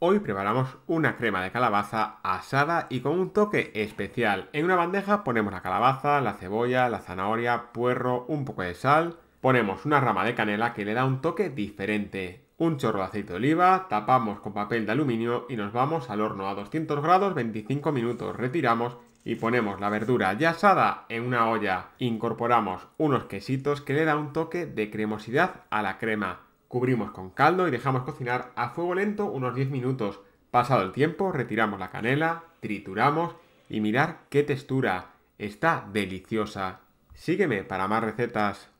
Hoy preparamos una crema de calabaza asada y con un toque especial. En una bandeja ponemos la calabaza, la cebolla, la zanahoria, puerro, un poco de sal. Ponemos una rama de canela que le da un toque diferente. Un chorro de aceite de oliva, tapamos con papel de aluminio y nos vamos al horno a 200 grados 25 minutos. Retiramos y ponemos la verdura ya asada en una olla. Incorporamos unos quesitos que le da un toque de cremosidad a la crema. Cubrimos con caldo y dejamos cocinar a fuego lento unos 10 minutos. Pasado el tiempo, retiramos la canela, trituramos y mirar qué textura. Está deliciosa. Sígueme para más recetas.